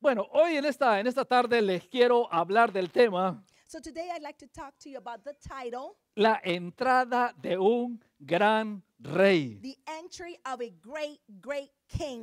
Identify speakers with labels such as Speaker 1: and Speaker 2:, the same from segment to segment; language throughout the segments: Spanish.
Speaker 1: Bueno, hoy en esta, en esta tarde les quiero hablar del tema. La entrada de un gran rey.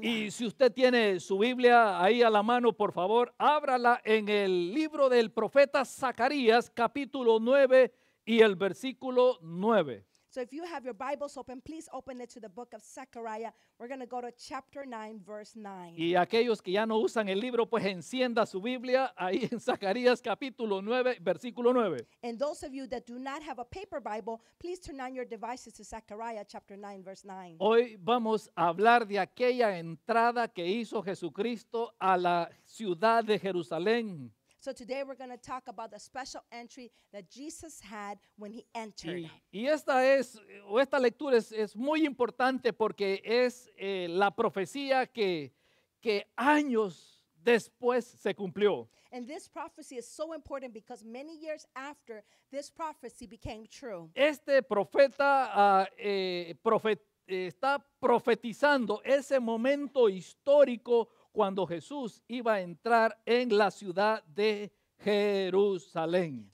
Speaker 1: Y si usted tiene su Biblia ahí a la mano, por favor, ábrala en el libro del profeta Zacarías, capítulo 9 y el versículo 9.
Speaker 2: So if you have your Bibles open, please open it to the book of Zechariah. We're going to go to chapter 9, verse 9.
Speaker 1: Y aquellos que ya no usan el libro, pues encienda su Biblia ahí en Zacarías capítulo 9, versículo 9.
Speaker 2: And those of you that do not have a paper Bible, please turn on your devices to Zechariah chapter 9, verse 9.
Speaker 1: Hoy vamos a hablar de aquella entrada que hizo Jesucristo a la ciudad de Jerusalén.
Speaker 2: So today we're going to talk about the special entry that Jesus had when he entered.
Speaker 1: Y, y esta es o esta lectura es, es muy importante porque es eh, la profecía que que años después se cumplió.
Speaker 2: And this prophecy is so important because many years after this prophecy became true.
Speaker 1: Este profeta uh, eh, profet, eh, está profetizando ese momento histórico cuando Jesús iba a entrar en la ciudad de Jerusalén.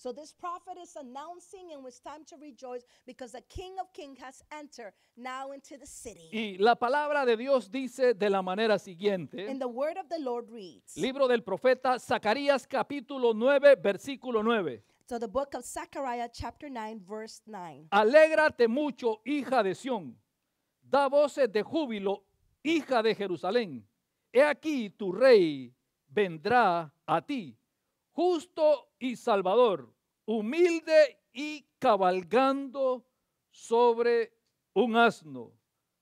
Speaker 1: Y la palabra de Dios dice de la manera siguiente. Libro del profeta Zacarías capítulo 9 versículo 9. So 9. Alégrate mucho, hija de Sión. Da voces de júbilo, hija de Jerusalén he aquí tu rey vendrá a ti, justo y salvador, humilde y cabalgando sobre un asno,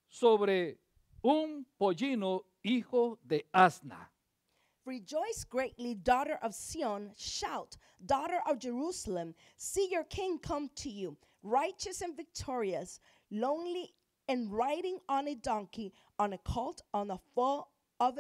Speaker 1: sobre un pollino hijo de asna.
Speaker 2: Rejoice greatly, daughter of Sion. Shout, daughter of Jerusalem. See your king come to you, righteous and victorious, lonely and riding on a donkey, on a colt, on a foal of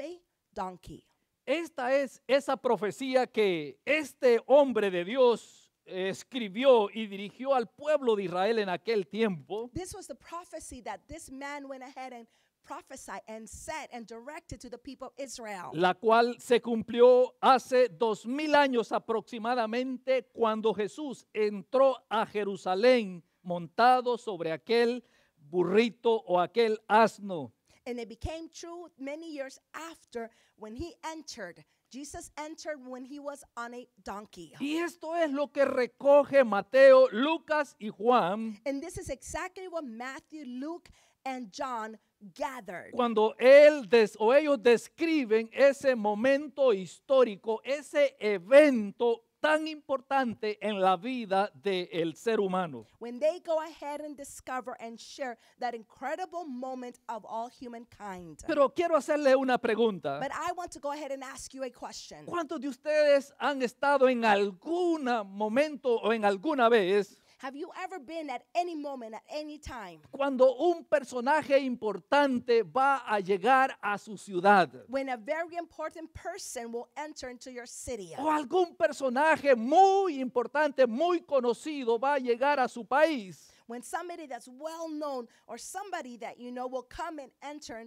Speaker 1: Esta es esa profecía que este hombre de Dios escribió y dirigió al pueblo de Israel en aquel tiempo.
Speaker 2: This was the prophecy that this man went ahead and prophesied and said and directed to the people of Israel. La
Speaker 1: cual se cumplió hace dos mil años aproximadamente cuando Jesús entró a Jerusalén montado sobre aquel burrito o aquel asno.
Speaker 2: and it became true many years after when he entered. Jesus entered when he was on a donkey.
Speaker 1: Y esto es lo que recoge Mateo, Lucas y Juan.
Speaker 2: And this is exactly what Matthew, Luke and John gathered.
Speaker 1: Cuando él des, o ellos describen ese momento histórico, ese evento tan importante en la vida del ser humano. Pero quiero hacerle una pregunta. ¿Cuántos de ustedes han estado en algún momento o en alguna vez
Speaker 2: Have you ever been at any moment, at any time?
Speaker 1: Cuando un personaje importante va a llegar a su ciudad.
Speaker 2: When a very important person will enter into your city. O
Speaker 1: algún personaje muy importante, muy conocido va a llegar a su país.
Speaker 2: When somebody that's well known or somebody that you know will come and enter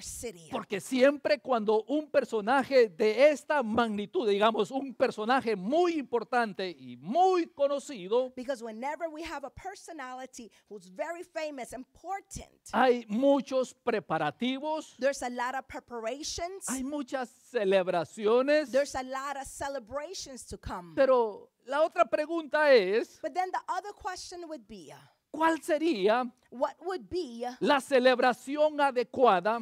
Speaker 2: city.
Speaker 1: Porque siempre cuando un personaje de esta magnitud, digamos, un personaje muy importante y muy conocido, hay muchos preparativos, hay muchas
Speaker 2: celebraciones, Pero la otra pregunta es,
Speaker 1: ¿Cuál sería la celebración adecuada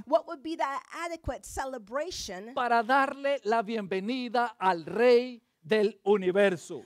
Speaker 1: para darle la bienvenida al rey del universo.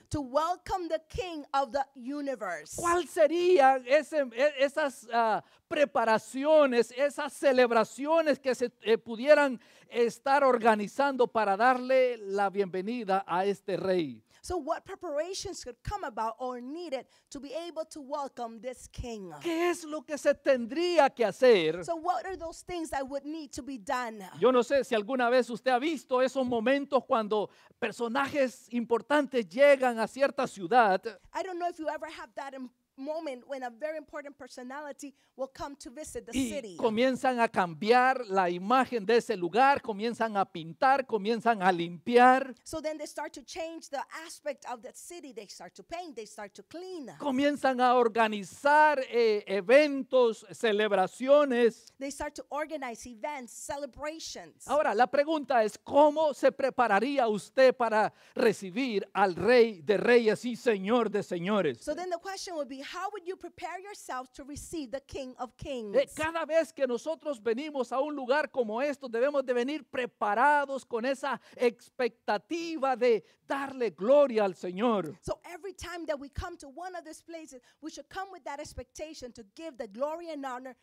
Speaker 1: ¿Cuál serían e, esas ah, preparaciones, esas celebraciones que se eh, pudieran estar organizando para darle la bienvenida a este rey?
Speaker 2: So what preparations could come about or needed to be able to welcome this king?
Speaker 1: ¿Qué es lo que se tendría que hacer? So
Speaker 2: what are those things that would need to be done?
Speaker 1: Yo no sé si alguna vez usted ha visto esos momentos cuando personajes importantes llegan a cierta ciudad.
Speaker 2: I don't know if you ever have that moment when a very important personality will come to visit the y city.
Speaker 1: Comienzan a cambiar la imagen de ese lugar, comienzan a pintar, comienzan a limpiar.
Speaker 2: So then they start to change the aspect of the city. They start to paint, they start to clean.
Speaker 1: Comienzan a organizar eh, eventos, celebraciones.
Speaker 2: They start to organize events, celebrations. Ahora la
Speaker 1: pregunta es cómo se prepararía usted para recibir al Rey de Reyes y Señor de Señores.
Speaker 2: So then the question would be how would you prepare yourself to receive the King of Kings? Eh, cada
Speaker 1: vez que nosotros venimos a un lugar como esto, debemos de venir preparados con esa expectativa de darle gloria al Señor. So
Speaker 2: every time that we come to one of these places, we should come with that expectation to give the glory and honor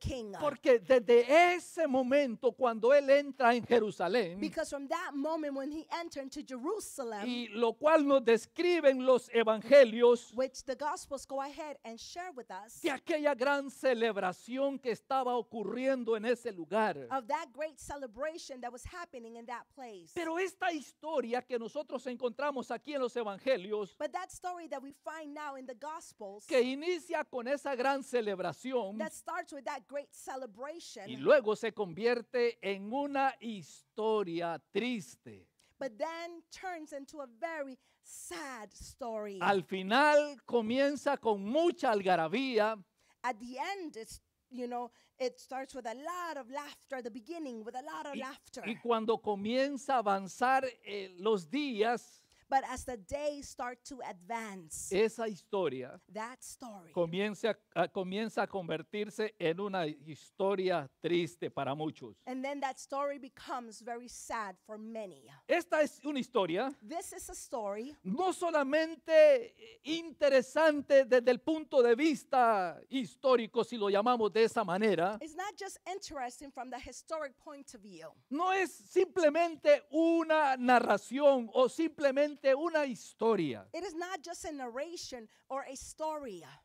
Speaker 2: king.
Speaker 1: Porque desde ese momento cuando él entra en Jerusalén, y lo cual nos describen los evangelios, which de aquella gran celebración que estaba ocurriendo en ese lugar. Pero esta historia que nosotros encontramos aquí en los evangelios, que inicia con esa gran celebración,
Speaker 2: that great celebration, y luego
Speaker 1: se convierte en una historia triste.
Speaker 2: But then turns into a very sad story. Al final
Speaker 1: comienza con mucha algarabía.
Speaker 2: At the end, it's, you know, it starts with a lot of laughter. At the beginning, with a lot of y, laughter.
Speaker 1: Y cuando comienza a avanzar eh, los días,
Speaker 2: But as the start to advance,
Speaker 1: esa historia comienza, a, comienza a convertirse en una historia triste para muchos.
Speaker 2: then that story becomes very sad for many.
Speaker 1: Esta es una historia no solamente interesante desde el punto de vista histórico, si lo llamamos de esa manera. No es simplemente una narración o simplemente una historia.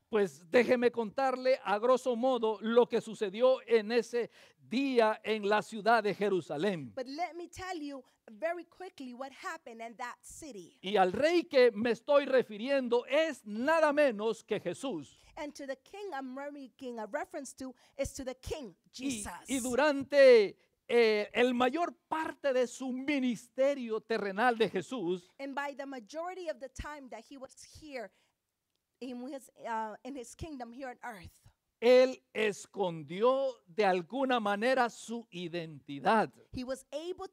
Speaker 1: Pues déjeme contarle a grosso modo lo que sucedió en ese día en la ciudad de Jerusalén. Y al rey que me estoy refiriendo es nada menos que Jesús. Y, y durante eh, el mayor parte de su ministerio terrenal de Jesús, él escondió de alguna manera su identidad.
Speaker 2: was able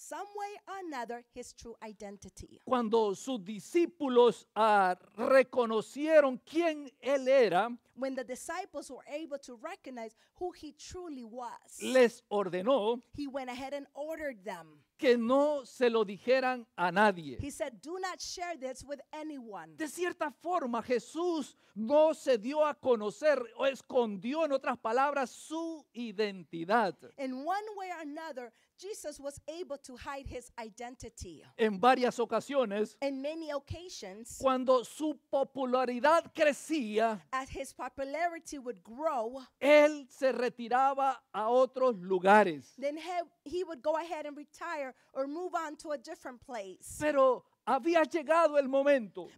Speaker 2: some way or another his true identity.
Speaker 1: Cuando sus discípulos uh, reconocieron quién él era,
Speaker 2: When the disciples were able to recognize who he truly was, les
Speaker 1: ordenó
Speaker 2: he went ahead and ordered them.
Speaker 1: que no se lo dijeran a nadie. He
Speaker 2: said, Do not share this with anyone.
Speaker 1: De cierta forma, Jesús no se dio a conocer o escondió, en otras palabras, su identidad.
Speaker 2: In one way or another, Jesus was able to hide his identity.
Speaker 1: En varias ocasiones, In many occasions, cuando su popularidad crecía,
Speaker 2: as his popularity would grow,
Speaker 1: él se retiraba a otros lugares.
Speaker 2: then he, he would go ahead and retire or move on to a different place.
Speaker 1: Pero había llegado el momento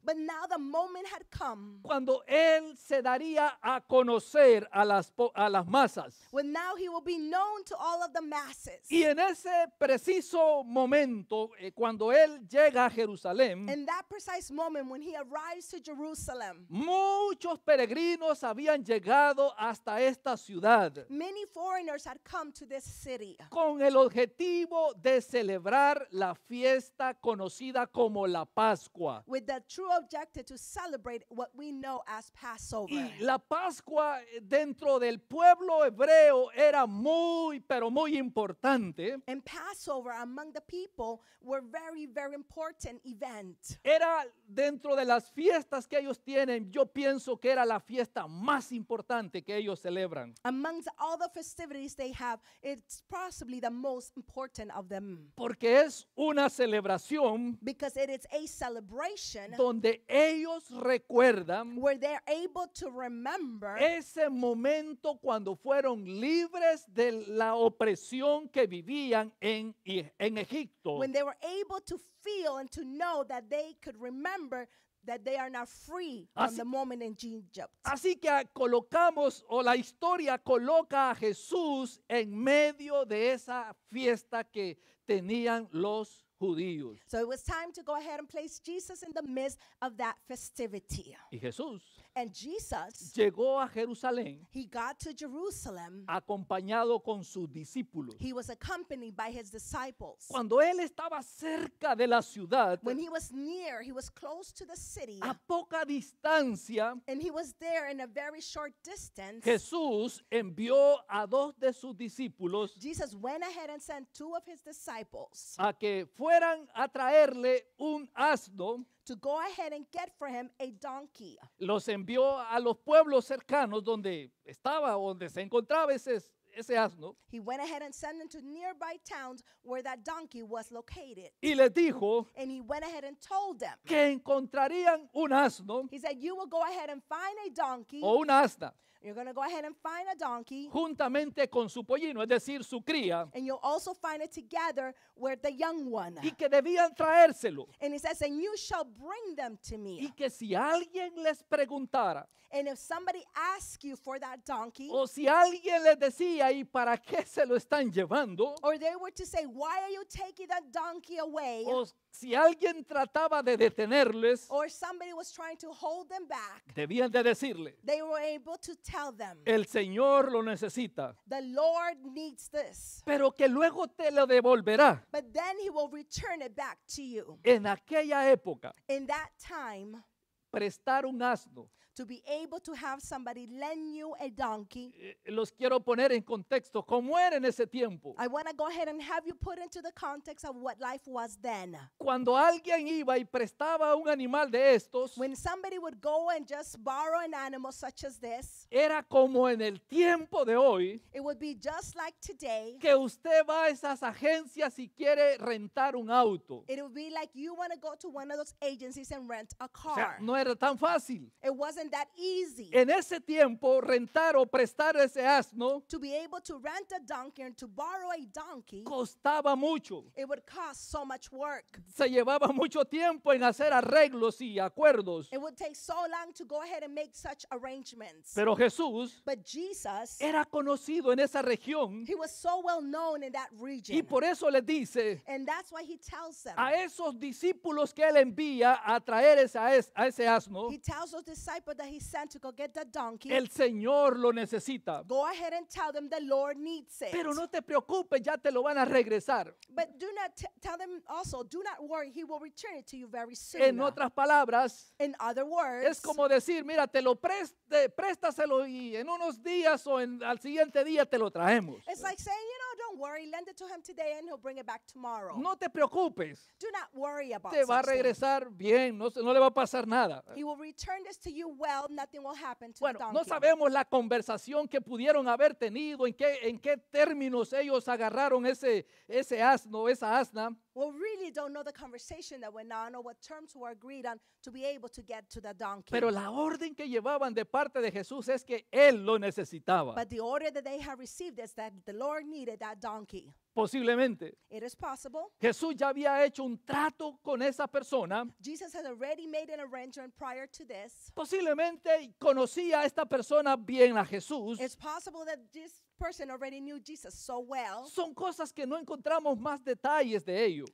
Speaker 1: cuando él se daría a conocer a las, a las masas. Y en ese preciso momento, eh, cuando él llega a Jerusalén, muchos peregrinos habían llegado hasta esta ciudad con el objetivo de celebrar la fiesta conocida como la Pascua.
Speaker 2: With the true objective to celebrate
Speaker 1: what we know as Passover. la Pascua eh, dentro del pueblo hebreo era muy pero muy importante. And Passover among the people
Speaker 2: were very very important event.
Speaker 1: Era dentro de las fiestas que ellos tienen, yo pienso que era la fiesta más importante que ellos celebran. Amongst
Speaker 2: all the festivities they have, it's possibly the most important of them.
Speaker 1: Porque es una celebración
Speaker 2: Because that it's a celebration donde
Speaker 1: ellos recuerdan where they're able to
Speaker 2: remember
Speaker 1: ese momento cuando fueron libres de la opresión que vivían en, en Egipto. When
Speaker 2: they were able to feel and to know that they could remember that they are not free así, from the moment in Egypt.
Speaker 1: Así que colocamos o la historia coloca a Jesús en medio de esa fiesta que tenían los judíos.
Speaker 2: So it was time to go ahead and place Jesus in the midst of that festivity. Y Jesús And Jesus
Speaker 1: llegó a Jerusalén he acompañado con sus discípulos. Cuando él estaba cerca de la ciudad, When he
Speaker 2: was near, he was close to the city. a
Speaker 1: poca distancia, And Jesús envió a dos de sus discípulos a que fueran a traerle un asno go ahead and get for him a donkey. Los envió a los pueblos cercanos donde estaba, donde se encontraba ese asno He
Speaker 2: went ahead and sent them to nearby towns where that donkey was located.
Speaker 1: y les dijo que encontrarían un asno
Speaker 2: said, You will go ahead and find a donkey. o un asna You're going go ahead and find a donkey.
Speaker 1: juntamente con su pollino, es decir, su cría,
Speaker 2: And you'll also find it together with the young one.
Speaker 1: y que debían traérselo.
Speaker 2: And he says, you shall bring them to Y que si alguien
Speaker 1: les preguntara
Speaker 2: o si alguien
Speaker 1: les decía, oveja y para qué se lo están llevando. Or they were to say, why are you taking that donkey away? O si alguien trataba de detenerles, Or
Speaker 2: somebody was trying to hold them back.
Speaker 1: debían de decirle,
Speaker 2: They were able to tell them,
Speaker 1: el Señor lo necesita,
Speaker 2: the Lord needs this.
Speaker 1: pero que luego te lo devolverá.
Speaker 2: But then he will return it back to you.
Speaker 1: En aquella época,
Speaker 2: In that time, prestar un asno. To be able to have somebody lend you a donkey. Eh, los quiero poner
Speaker 1: en contexto cómo era en ese tiempo. I want to go ahead and have you put into the context of what life was then. Cuando alguien iba y prestaba un animal de estos, When somebody would
Speaker 2: go and just borrow an animal such as this,
Speaker 1: era como en el tiempo de hoy it would be just like today. que usted va a esas agencias y quiere rentar un auto.
Speaker 2: It would be like you want to go to one of those agencies and rent a car. O sea, no
Speaker 1: era tan fácil. En ese tiempo, rentar o prestar ese asno costaba mucho. Se llevaba mucho tiempo en hacer arreglos y acuerdos. Pero Jesús era conocido en esa región y por eso le dice
Speaker 2: a esos
Speaker 1: discípulos que él envía a traer esa a ese, a ese asno. He tells
Speaker 2: those disciples that he sent to go get the donkey. El
Speaker 1: Señor lo necesita. Go
Speaker 2: ahead and tell them the Lord needs it. Pero no
Speaker 1: te preocupes, ya te lo van a regresar.
Speaker 2: But do not tell them also, do not worry, he will return it to you very soon. En otras
Speaker 1: palabras,
Speaker 2: in other words, es como
Speaker 1: decir, mira, te lo preste, préstaselo y en unos días o en, al siguiente día te lo traemos.
Speaker 2: It's like saying, you know, don't worry, lend it to him today and he'll bring it back tomorrow.
Speaker 1: No te preocupes.
Speaker 2: Do not worry about Te va a things. regresar
Speaker 1: bien, no, se- no le va a pasar nada.
Speaker 2: He will return this to you well, nothing will happen to the Bueno, no sabemos
Speaker 1: la conversación que pudieron haber tenido, en qué, en qué términos ellos agarraron ese, ese asno, esa asna,
Speaker 2: We really don't know the conversation that went on or what terms were agreed on to be able to get to the donkey. pero la
Speaker 1: orden que llevaban de parte de Jesús es que Él lo necesitaba. But
Speaker 2: the order that they have received is that the Lord needed that donkey.
Speaker 1: Posiblemente.
Speaker 2: It possible.
Speaker 1: Jesús ya había hecho un trato con esa persona. Posiblemente conocía a esta persona bien a Jesús
Speaker 2: already knew Jesus so well.
Speaker 1: Son cosas que no encontramos más detalles de ello.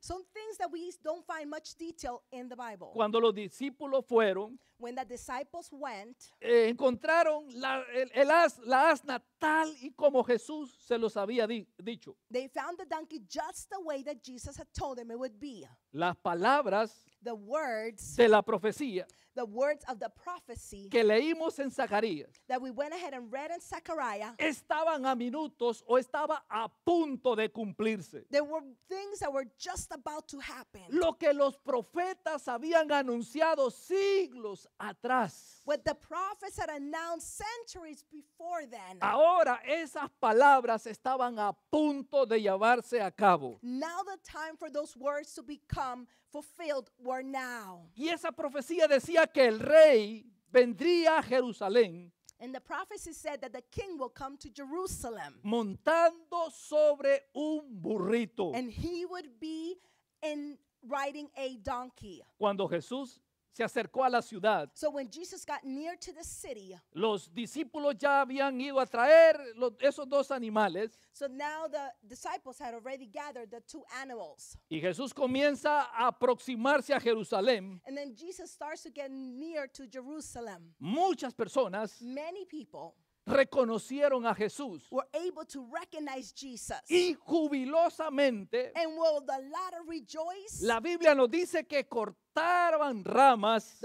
Speaker 1: Cuando los discípulos fueron, eh, encontraron la, asna tal y como Jesús se los había dicho. They found the donkey just the way that Jesus had told them it would be. Las palabras
Speaker 2: the words de la
Speaker 1: profecía
Speaker 2: the words of the prophecy que
Speaker 1: leímos en Zacarías
Speaker 2: that we went ahead and read in Zechariah
Speaker 1: estaban a minutos o estaba a punto de cumplirse. There were things that were just about to happen. Lo que los profetas habían anunciado siglos atrás.
Speaker 2: What the prophets had announced centuries before then.
Speaker 1: Ahora esas palabras estaban a punto de llevarse a cabo.
Speaker 2: Now the time for those words to
Speaker 1: become fulfilled were now. Y esa profecía decía que el rey vendría a Jerusalén
Speaker 2: And the prophecy said that the king will come to Jerusalem.
Speaker 1: montando
Speaker 2: sobre un burrito. And he would be in riding a donkey.
Speaker 1: Cuando Jesús se acercó a la ciudad. los discípulos ya habían ido a traer esos dos animales. Y Jesús comienza a aproximarse a Jerusalén. Muchas personas reconocieron a Jesús y jubilosamente la Biblia nos dice que cortó ramas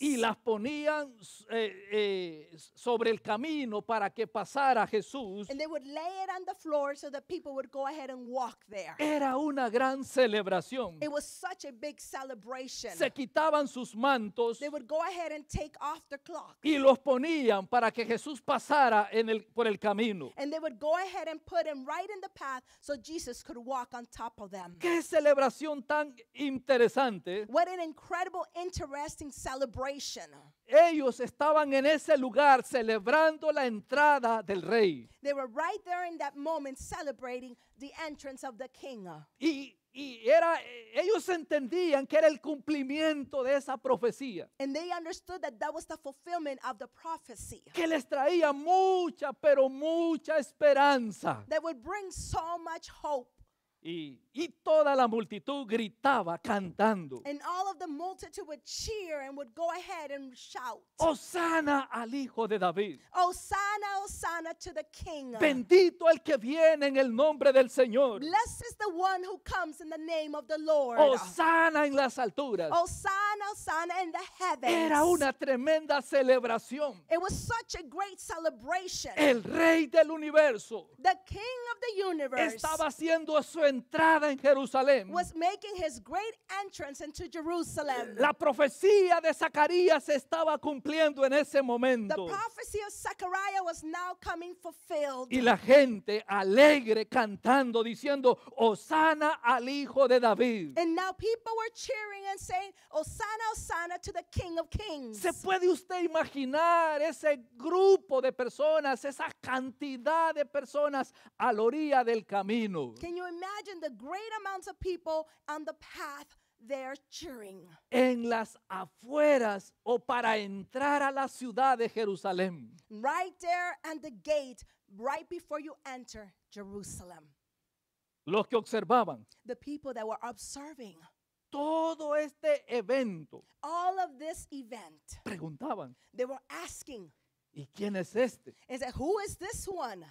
Speaker 1: y las ponían eh, eh, sobre el camino para que pasara Jesús. Era una gran celebración. Se quitaban sus mantos y los ponían para que Jesús pasara el, por el camino. and ¡Qué celebración tan interesante.
Speaker 2: celebration.
Speaker 1: Ellos estaban en ese lugar celebrando la entrada del rey. Y ellos entendían que era el cumplimiento de esa profecía. Que les traía mucha pero mucha esperanza.
Speaker 2: That would bring so much hope.
Speaker 1: Y, toda la multitud gritaba cantando. And Osana al hijo de David.
Speaker 2: to the king. Bendito
Speaker 1: el que viene en el nombre del Señor.
Speaker 2: Blessed is the one who comes in the name of the Lord. Osana
Speaker 1: en las alturas.
Speaker 2: in the heavens. Era una
Speaker 1: tremenda celebración.
Speaker 2: It was such a great celebration. El
Speaker 1: rey del universo.
Speaker 2: The king of the universe. Estaba
Speaker 1: haciendo su entrada en Jerusalén.
Speaker 2: Jerusalem. La
Speaker 1: profecía de Zacarías se estaba cumpliendo en ese momento. Y la gente alegre cantando, diciendo, Osana al hijo de David. ¿Se puede usted imaginar ese grupo de personas, esa cantidad de personas a la orilla del camino?
Speaker 2: imagine the great amounts of people on the path they're cheering.
Speaker 1: En las afueras o para entrar a la ciudad de Jerusalén.
Speaker 2: Right there at the gate, right before you enter Jerusalem.
Speaker 1: Los que observaban.
Speaker 2: The people that were observing.
Speaker 1: Todo este evento.
Speaker 2: All of this event.
Speaker 1: Preguntaban. They
Speaker 2: were asking.
Speaker 1: ¿Y quién es este?
Speaker 2: Is that who is this one?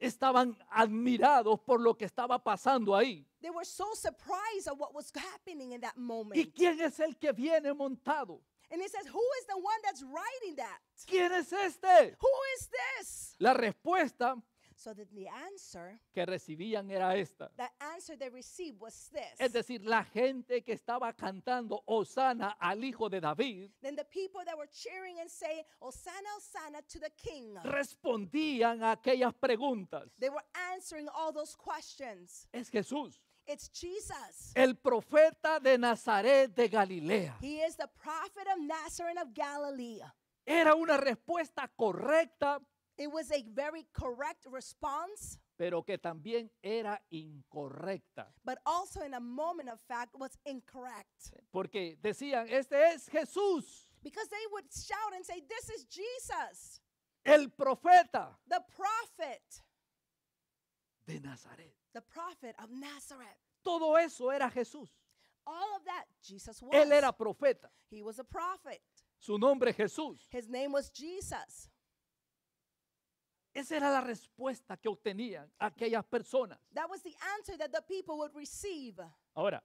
Speaker 1: estaban admirados por lo que estaba pasando ahí.
Speaker 2: They were so surprised at what was happening in that moment. ¿Y
Speaker 1: quién es el que viene montado?
Speaker 2: And he says, who is the one that's riding that?
Speaker 1: ¿Quién es este?
Speaker 2: Who is this? La respuesta So that the answer
Speaker 1: que recibían era esta. The
Speaker 2: answer they received was this. Es
Speaker 1: decir, la gente que estaba cantando Osana al hijo de David
Speaker 2: Then the people that were cheering and saying, osana osana to the King.
Speaker 1: respondían a aquellas preguntas.
Speaker 2: They were answering all those questions.
Speaker 1: Es Jesús.
Speaker 2: It's Jesus. El
Speaker 1: profeta de Nazaret de Galilea.
Speaker 2: He is the prophet of Nazareth of Galilee.
Speaker 1: Era una respuesta correcta
Speaker 2: It was a very correct response,
Speaker 1: pero que también era incorrecta.
Speaker 2: but also in a moment of fact was incorrect.
Speaker 1: Porque decían, este es Jesús,
Speaker 2: Because they would shout and say, This is Jesus,
Speaker 1: el profeta
Speaker 2: the prophet,
Speaker 1: de Nazaret.
Speaker 2: the prophet of Nazareth.
Speaker 1: Todo eso era Jesús.
Speaker 2: All of that Jesus was. Él era profeta. He was a prophet.
Speaker 1: Su nombre Jesús.
Speaker 2: His name was Jesus.
Speaker 1: Esa era la respuesta que obtenían aquellas personas. Ahora,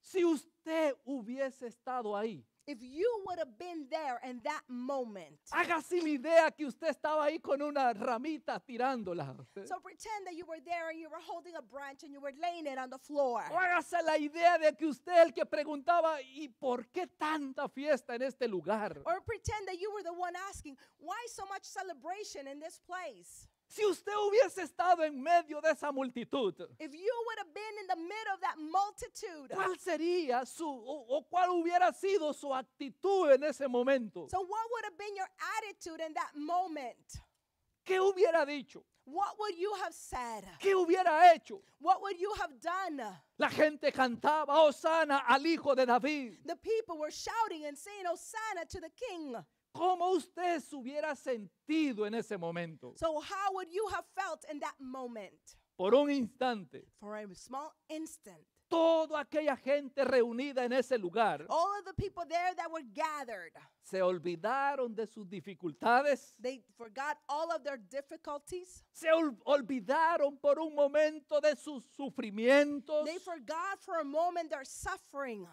Speaker 2: si usted hubiese estado ahí, If you would have been there in that moment. Hágase
Speaker 1: la idea que usted estaba ahí con una ramita tirándola. So
Speaker 2: pretend that you were there and you were holding a branch and you were laying it on the floor.
Speaker 1: O hágase la idea de que usted el que preguntaba ¿y por qué tanta fiesta en este lugar?
Speaker 2: Or pretend that you were the one asking, why so much celebration in this place?
Speaker 1: Si usted hubiese estado en medio de esa multitud, ¿cuál sería su o, cuál hubiera sido su actitud en ese momento? ¿Qué hubiera dicho? What ¿Qué hubiera hecho? La gente cantaba, Osana al hijo de David.
Speaker 2: The people were shouting and saying, Hosanna to the King. ¿Cómo usted se hubiera sentido
Speaker 1: en ese momento? So
Speaker 2: how would you have felt in that moment?
Speaker 1: Por un instante.
Speaker 2: For a small instant.
Speaker 1: Toda aquella gente reunida en ese lugar All of the people there that were gathered, se olvidaron de sus dificultades. They forgot all of their difficulties. Se ol- olvidaron por un momento de sus sufrimientos. They forgot for a moment their suffering.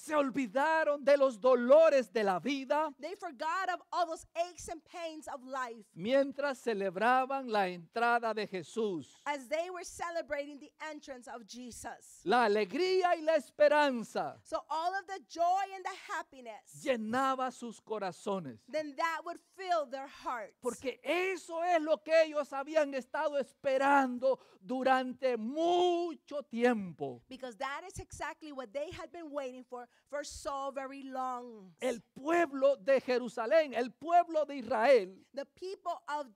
Speaker 1: Se olvidaron de los dolores de la vida.
Speaker 2: They forgot of all those aches and pains of life.
Speaker 1: Mientras celebraban la entrada de Jesús.
Speaker 2: As they were celebrating the entrance of Jesus.
Speaker 1: La alegría y la esperanza.
Speaker 2: So all of the joy and the
Speaker 1: happiness. Llenaba sus corazones. Then that would fill their hearts. Porque eso es lo que ellos habían estado esperando durante mucho tiempo. Because that is exactly what they had been waiting for for so
Speaker 2: very long.
Speaker 1: El pueblo de Jerusalén, el pueblo de Israel.
Speaker 2: The people of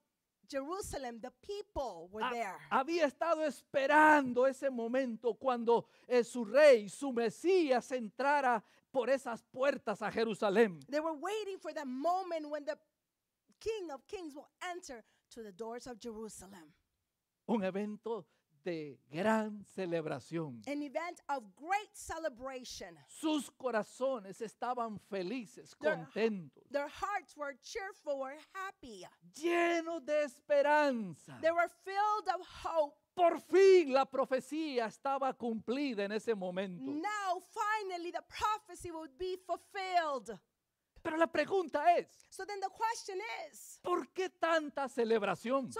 Speaker 2: Jerusalem, the people
Speaker 1: were there. Había estado esperando ese momento cuando eh, su rey, su Mesías entrara por esas puertas a Jerusalén.
Speaker 2: They were waiting for that moment when the King of Kings will enter to the doors of Jerusalem.
Speaker 1: Un evento de gran celebración.
Speaker 2: Sus corazones
Speaker 1: estaban felices, contentos. Llenos de esperanza. Por fin la profecía estaba cumplida en ese momento.
Speaker 2: Pero la pregunta es,
Speaker 1: ¿por qué tanta celebración?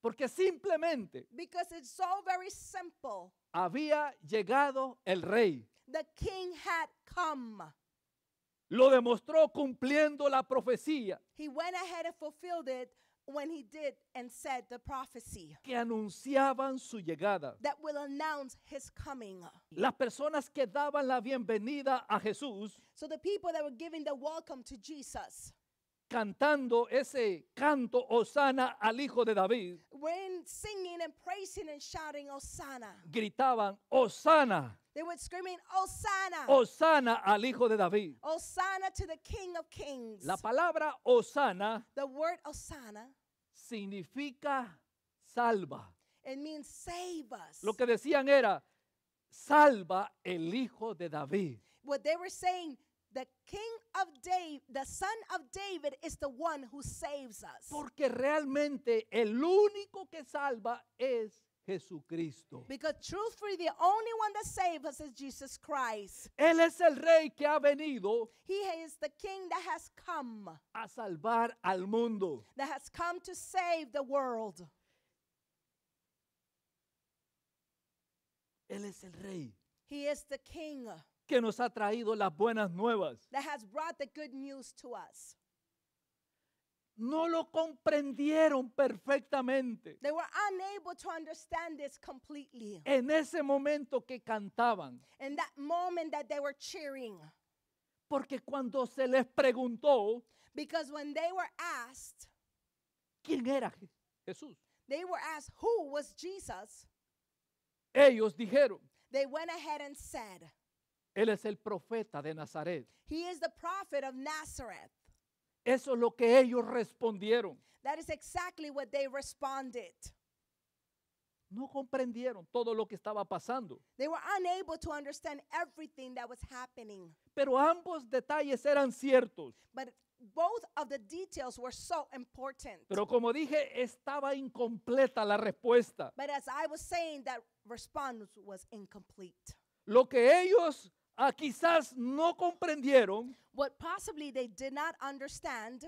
Speaker 1: Porque simplemente
Speaker 2: Because it's so very simple.
Speaker 1: había llegado el rey.
Speaker 2: The king had come.
Speaker 1: Lo demostró cumpliendo la profecía
Speaker 2: He went ahead and fulfilled it when he did and said the prophecy
Speaker 1: que anunciaban su llegada.
Speaker 2: that will announce his coming.
Speaker 1: Las personas que daban la bienvenida a Jesús So the people that were giving the welcome to Jesus, cantando ese canto Osana al hijo de David,
Speaker 2: when singing and praising and shouting Osana,
Speaker 1: gritaban Osana.
Speaker 2: They were screaming Osana.
Speaker 1: Osana al hijo de David.
Speaker 2: Osana to the King of Kings. La
Speaker 1: palabra Osana,
Speaker 2: The word Osana,
Speaker 1: significa salva.
Speaker 2: it means save us.
Speaker 1: Lo que decían era salva el hijo de David.
Speaker 2: What they were saying, The King of David, the Son of David is the one who saves us. Porque
Speaker 1: realmente el único que salva es Jesucristo. Because truthfully the only one that saves us is Jesus
Speaker 2: Christ.
Speaker 1: Él es el rey que ha venido. He
Speaker 2: is the king that has come.
Speaker 1: A salvar al mundo.
Speaker 2: That has come to save the world.
Speaker 1: Él es el rey.
Speaker 2: He is the king
Speaker 1: que nos ha traído las buenas nuevas. No lo comprendieron perfectamente. En ese momento que cantaban, porque
Speaker 2: cuando se les preguntó
Speaker 1: quién era Jesús, ellos dijeron,
Speaker 2: they went ahead and said,
Speaker 1: él es el profeta de Nazaret.
Speaker 2: He is the prophet of Nazareth.
Speaker 1: Eso es lo que ellos respondieron.
Speaker 2: That is exactly what they responded.
Speaker 1: No comprendieron todo lo que estaba pasando.
Speaker 2: They were unable to understand everything that was happening.
Speaker 1: Pero ambos detalles eran ciertos.
Speaker 2: But both of the details were so important.
Speaker 1: Pero como dije, estaba incompleta la respuesta.
Speaker 2: But as I was saying, that response was incomplete.
Speaker 1: Lo que ellos a ah, quizás no comprendieron.
Speaker 2: What possibly they did not understand.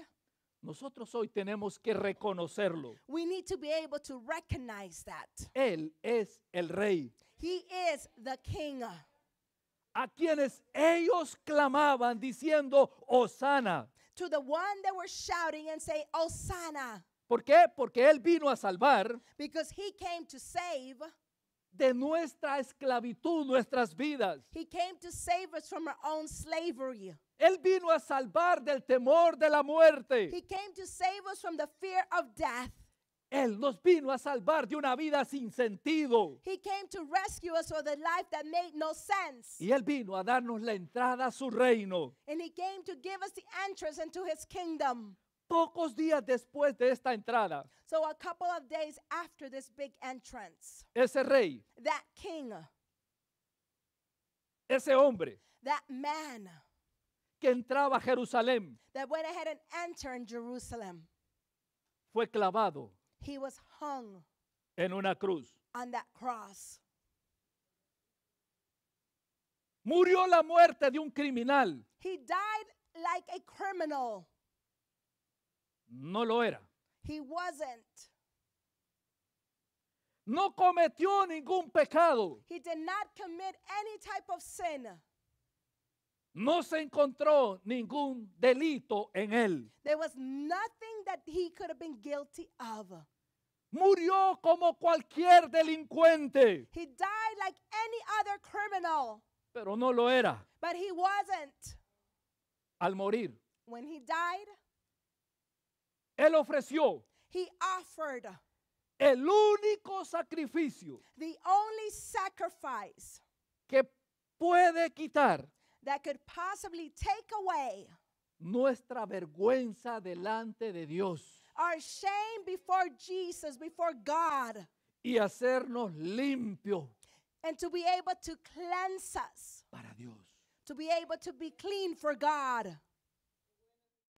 Speaker 1: Nosotros hoy tenemos que reconocerlo.
Speaker 2: We need to be able to recognize that.
Speaker 1: Él es el rey.
Speaker 2: He is the king. A
Speaker 1: quienes ellos clamaban diciendo Osana.
Speaker 2: To the one that were shouting and say Osana.
Speaker 1: ¿Por qué? Porque él vino a salvar.
Speaker 2: Because he came to save
Speaker 1: de nuestra esclavitud, nuestras vidas.
Speaker 2: He came to save us from our own slavery.
Speaker 1: Él vino a salvar del temor de la muerte. He
Speaker 2: came to save us from the fear of death.
Speaker 1: Él nos vino a salvar de una vida sin sentido.
Speaker 2: He came to rescue us from the life that made no sense.
Speaker 1: Y él vino a darnos la entrada a su reino.
Speaker 2: And he came to give us the entrance into his kingdom
Speaker 1: pocos días después de esta entrada, ese rey, ese hombre que entraba a Jerusalén, fue clavado en una cruz. Murió la muerte de un criminal. No lo era.
Speaker 2: He wasn't.
Speaker 1: No cometió ningún pecado.
Speaker 2: He did not commit any type of sin.
Speaker 1: No se encontró ningún delito en él.
Speaker 2: There was nothing that he could have been guilty of.
Speaker 1: Murió como cualquier delincuente.
Speaker 2: He died like any other criminal.
Speaker 1: Pero no lo era.
Speaker 2: But he wasn't. Al morir. When he died
Speaker 1: él ofreció
Speaker 2: He offered
Speaker 1: el único sacrificio
Speaker 2: the only sacrifice
Speaker 1: que puede quitar
Speaker 2: that could possibly take away nuestra vergüenza delante de Dios our shame before Jesus, before God,
Speaker 1: y hacernos limpio.
Speaker 2: and to be able to cleanse us, para Dios, to be able to be clean for God.